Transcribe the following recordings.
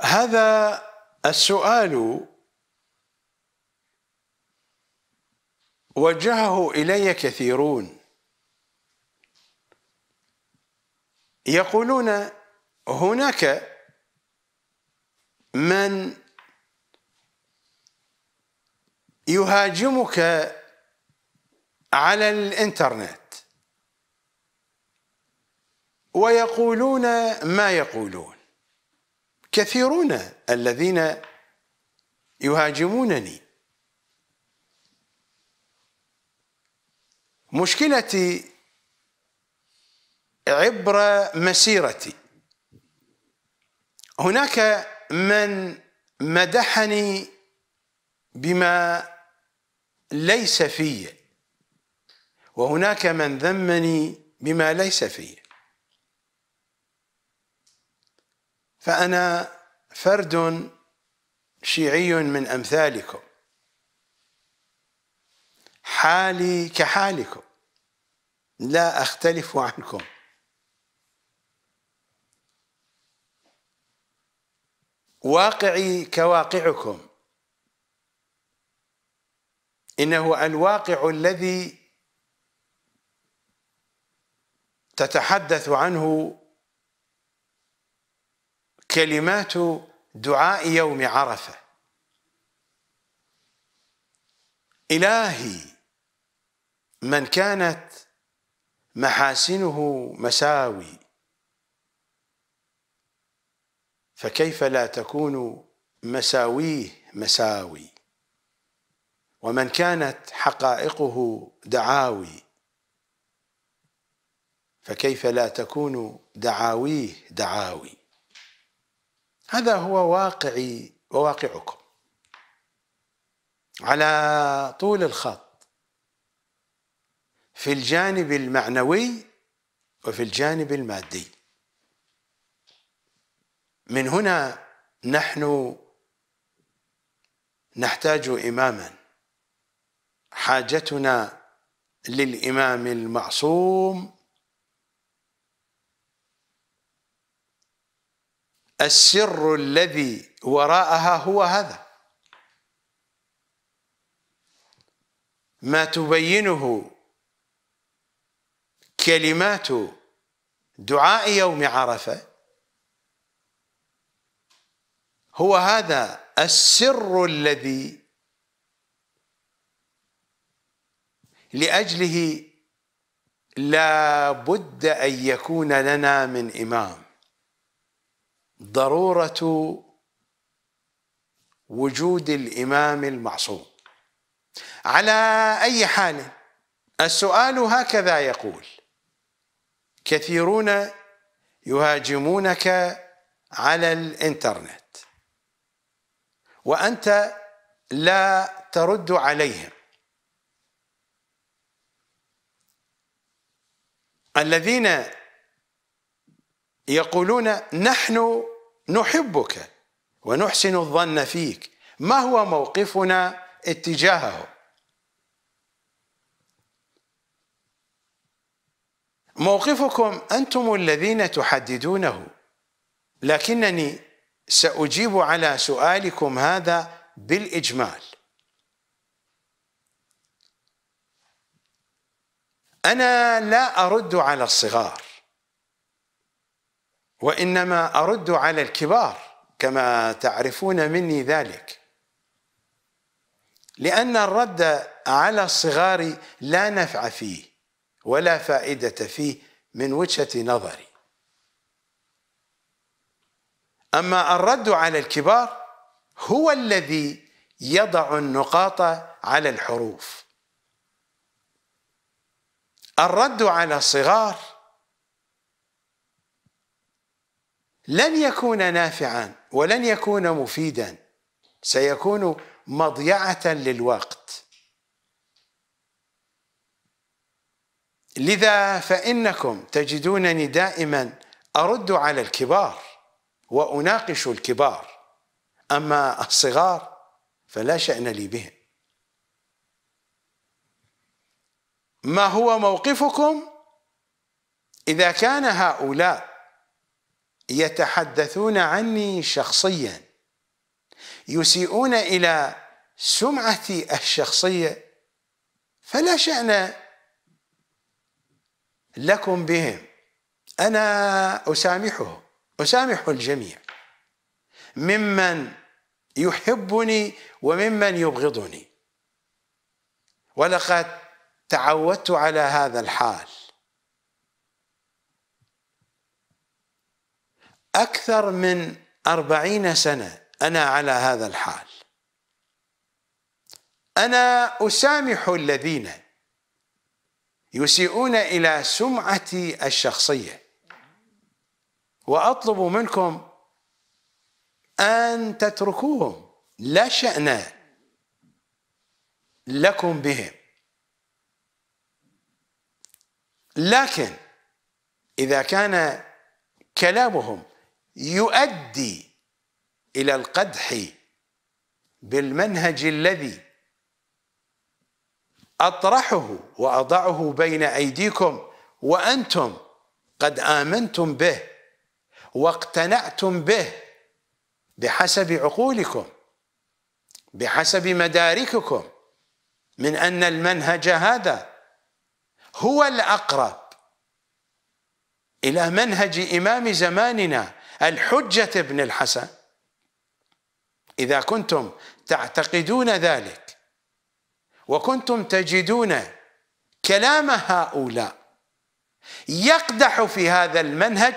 هذا السؤال وجهه الي كثيرون يقولون هناك من يهاجمك على الانترنت ويقولون ما يقولون كثيرون الذين يهاجمونني مشكلتي عبر مسيرتي هناك من مدحني بما ليس في وهناك من ذمني بما ليس في فأنا فرد شيعي من أمثالكم حالي كحالكم لا أختلف عنكم واقعي كواقعكم إنه الواقع الذي تتحدث عنه كلمات دعاء يوم عرفه الهي من كانت محاسنه مساوي فكيف لا تكون مساويه مساوي ومن كانت حقائقه دعاوي فكيف لا تكون دعاويه دعاوي هذا هو واقعي وواقعكم على طول الخط في الجانب المعنوي وفي الجانب المادي من هنا نحن نحتاج اماما حاجتنا للامام المعصوم السر الذي وراءها هو هذا ما تبينه كلمات دعاء يوم عرفه هو هذا السر الذي لاجله لا بد ان يكون لنا من امام ضروره وجود الامام المعصوم على اي حال السؤال هكذا يقول كثيرون يهاجمونك على الانترنت وانت لا ترد عليهم الذين يقولون نحن نحبك ونحسن الظن فيك ما هو موقفنا اتجاهه موقفكم انتم الذين تحددونه لكنني ساجيب على سؤالكم هذا بالاجمال انا لا ارد على الصغار وانما ارد على الكبار كما تعرفون مني ذلك لان الرد على الصغار لا نفع فيه ولا فائده فيه من وجهه نظري اما الرد على الكبار هو الذي يضع النقاط على الحروف الرد على الصغار لن يكون نافعا ولن يكون مفيدا سيكون مضيعه للوقت لذا فانكم تجدونني دائما ارد على الكبار واناقش الكبار اما الصغار فلا شان لي بهم ما هو موقفكم اذا كان هؤلاء يتحدثون عني شخصيا يسيئون الى سمعتي الشخصيه فلا شان لكم بهم انا اسامحه اسامح الجميع ممن يحبني وممن يبغضني ولقد تعودت على هذا الحال أكثر من أربعين سنة أنا على هذا الحال أنا أسامح الذين يسيئون إلى سمعتي الشخصية وأطلب منكم أن تتركوهم لا شأن لكم بهم لكن إذا كان كلامهم يؤدي الى القدح بالمنهج الذي اطرحه واضعه بين ايديكم وانتم قد امنتم به واقتنعتم به بحسب عقولكم بحسب مدارككم من ان المنهج هذا هو الاقرب الى منهج امام زماننا الحجة ابن الحسن إذا كنتم تعتقدون ذلك وكنتم تجدون كلام هؤلاء يقدح في هذا المنهج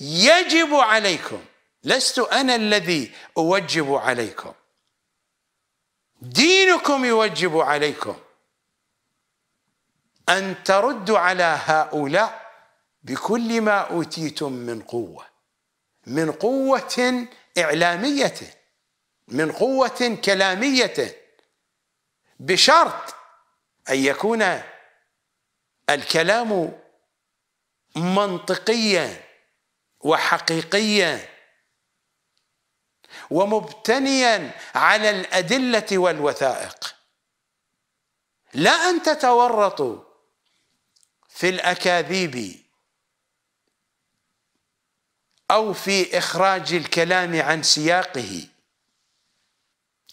يجب عليكم لست أنا الذي أوجب عليكم دينكم يوجب عليكم أن تردوا على هؤلاء بكل ما أوتيتم من قوة من قوة إعلامية من قوة كلامية بشرط أن يكون الكلام منطقيا وحقيقيا ومبتنيا على الأدلة والوثائق لا أن تتورطوا في الأكاذيب أو في إخراج الكلام عن سياقه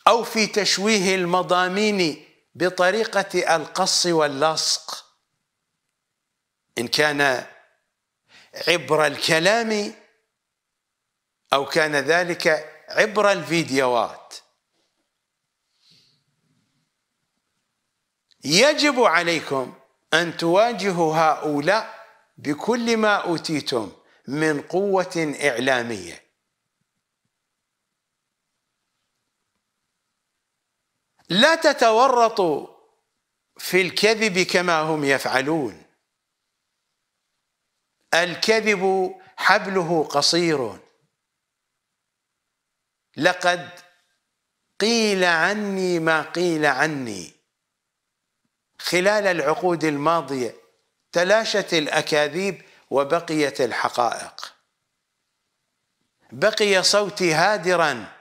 أو في تشويه المضامين بطريقة القص واللصق إن كان عبر الكلام أو كان ذلك عبر الفيديوهات يجب عليكم أن تواجهوا هؤلاء بكل ما أوتيتم من قوة إعلامية لا تتورطوا في الكذب كما هم يفعلون الكذب حبله قصير لقد قيل عني ما قيل عني خلال العقود الماضية تلاشت الأكاذيب وبقيت الحقائق بقي صوتي هادرا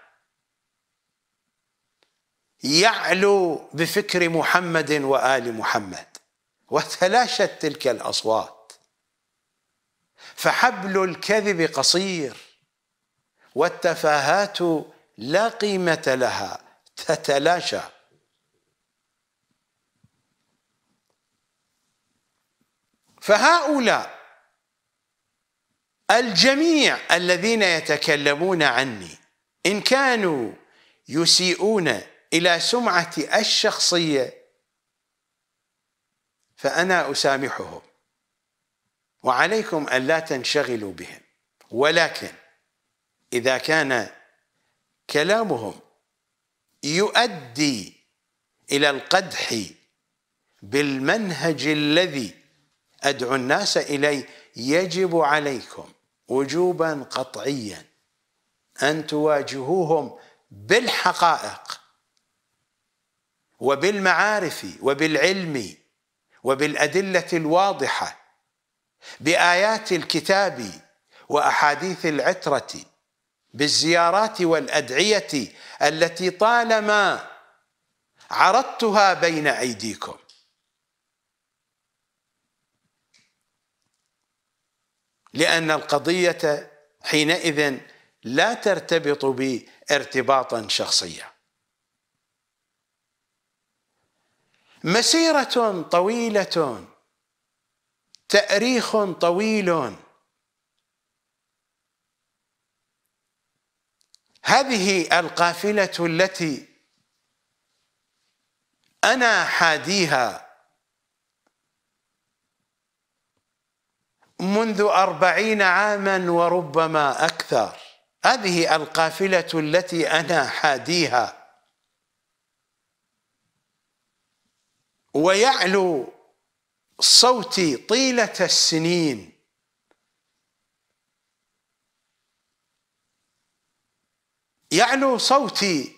يعلو بفكر محمد وآل محمد وتلاشت تلك الأصوات فحبل الكذب قصير والتفاهات لا قيمة لها تتلاشى فهؤلاء الجميع الذين يتكلمون عني إن كانوا يسيئون إلى سمعتي الشخصية فأنا أسامحهم وعليكم ألا تنشغلوا بهم ولكن إذا كان كلامهم يؤدي إلى القدح بالمنهج الذي أدعو الناس إليه يجب عليكم وجوبا قطعيا أن تواجهوهم بالحقائق وبالمعارف وبالعلم وبالأدلة الواضحة بآيات الكتاب وأحاديث العترة بالزيارات والأدعية التي طالما عرضتها بين أيديكم لأن القضية حينئذ لا ترتبط بي ارتباطا شخصيا مسيرة طويلة تأريخ طويل هذه القافلة التي أنا حاديها منذ أربعين عاما وربما أكثر هذه القافلة التي أنا حاديها ويعلو صوتي طيلة السنين يعلو صوتي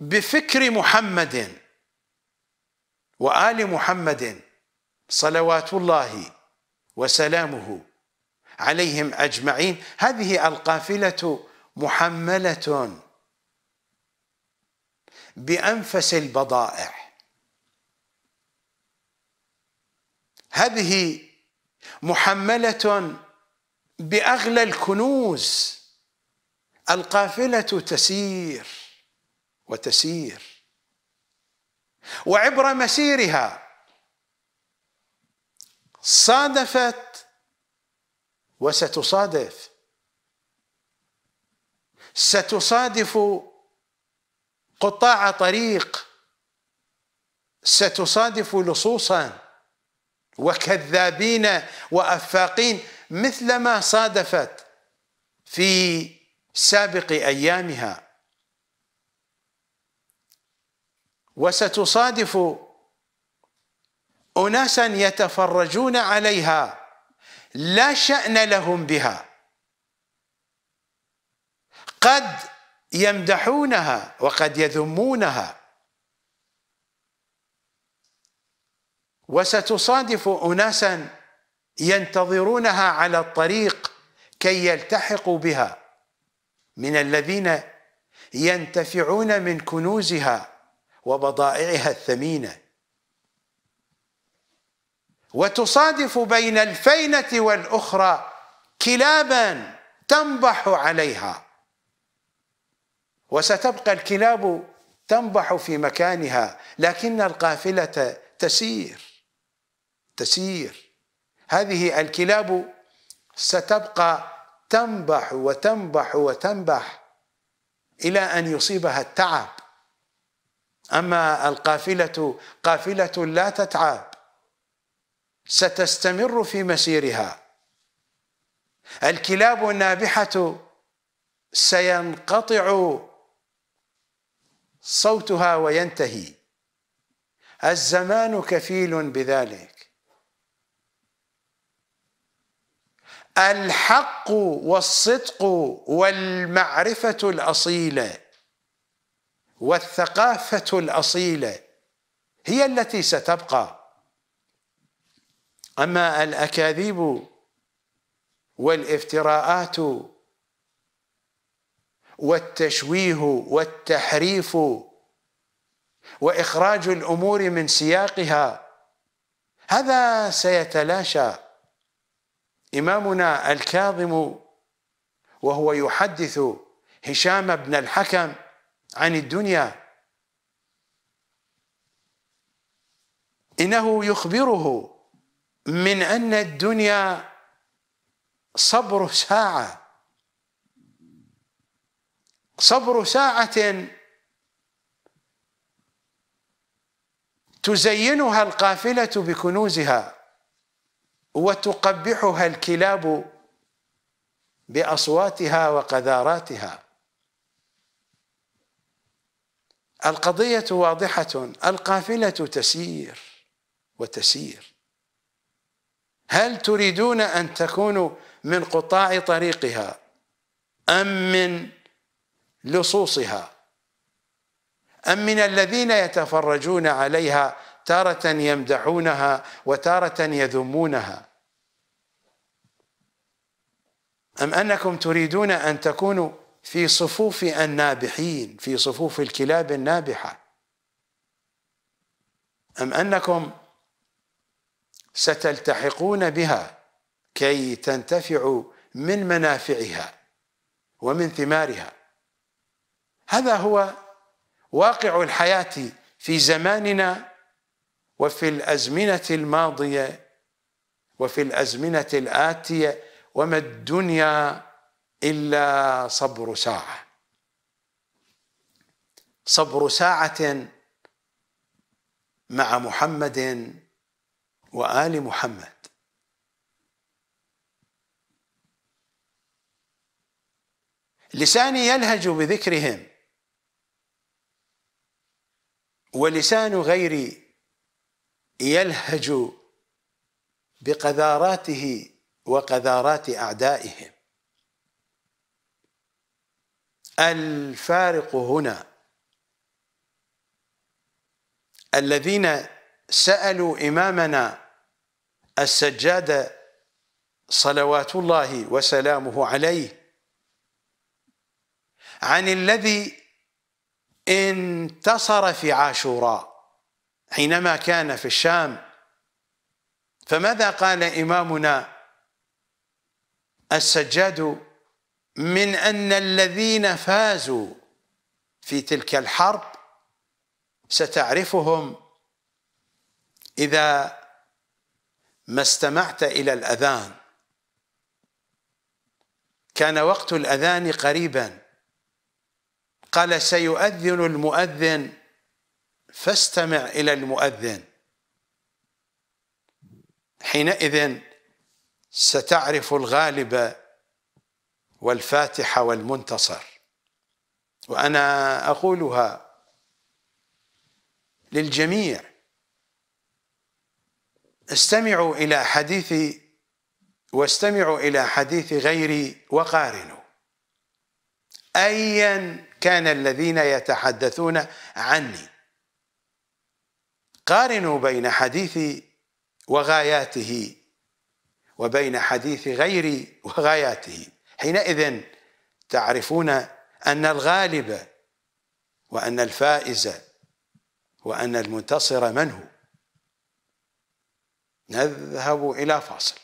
بفكر محمد وآل محمد صلوات الله وسلامه عليهم اجمعين هذه القافله محمله بانفس البضائع هذه محمله باغلى الكنوز القافله تسير وتسير وعبر مسيرها صادفت وستصادف ستصادف قطاع طريق ستصادف لصوصا وكذابين وافاقين مثلما صادفت في سابق ايامها وستصادف أناسا يتفرجون عليها لا شأن لهم بها قد يمدحونها وقد يذمونها وستصادف أناسا ينتظرونها على الطريق كي يلتحقوا بها من الذين ينتفعون من كنوزها وبضائعها الثمينه وتصادف بين الفينة والأخرى كلابا تنبح عليها وستبقى الكلاب تنبح في مكانها لكن القافلة تسير تسير هذه الكلاب ستبقى تنبح وتنبح وتنبح إلى أن يصيبها التعب أما القافلة قافلة لا تتعب ستستمر في مسيرها الكلاب النابحة سينقطع صوتها وينتهي الزمان كفيل بذلك الحق والصدق والمعرفة الأصيلة والثقافة الأصيلة هي التي ستبقى أما الأكاذيب والافتراءات والتشويه والتحريف واخراج الامور من سياقها هذا سيتلاشى امامنا الكاظم وهو يحدث هشام بن الحكم عن الدنيا انه يخبره من أن الدنيا صبر ساعة صبر ساعة تزينها القافلة بكنوزها وتقبحها الكلاب بأصواتها وقذاراتها القضية واضحة القافلة تسير وتسير هل تريدون أن تكونوا من قطاع طريقها أم من لصوصها أم من الذين يتفرجون عليها تارة يمدحونها وتارة يذمونها أم أنكم تريدون أن تكونوا في صفوف النابحين في صفوف الكلاب النابحة أم أنكم ستلتحقون بها كي تنتفعوا من منافعها ومن ثمارها هذا هو واقع الحياة في زماننا وفي الأزمنة الماضية وفي الأزمنة الآتية وما الدنيا إلا صبر ساعة صبر ساعة مع محمد وآل محمد لساني يلهج بذكرهم ولسان غيري يلهج بقذاراته وقذارات اعدائهم الفارق هنا الذين سألوا إمامنا السجاد صلوات الله وسلامه عليه عن الذي انتصر في عاشوراء حينما كان في الشام فماذا قال إمامنا السجاد من أن الذين فازوا في تلك الحرب ستعرفهم إذا ما استمعت إلى الأذان كان وقت الأذان قريبا قال سيؤذن المؤذن فاستمع إلى المؤذن حينئذ ستعرف الغالب والفاتح والمنتصر وأنا أقولها للجميع استمعوا إلى حديث واستمعوا إلى حديث غيري وقارنوا أيا كان الذين يتحدثون عني قارنوا بين حديثي وغاياته وبين حديث غيري وغاياته حينئذ تعرفون أن الغالب وأن الفائز وأن المنتصر من هو نذهب إلى فاصل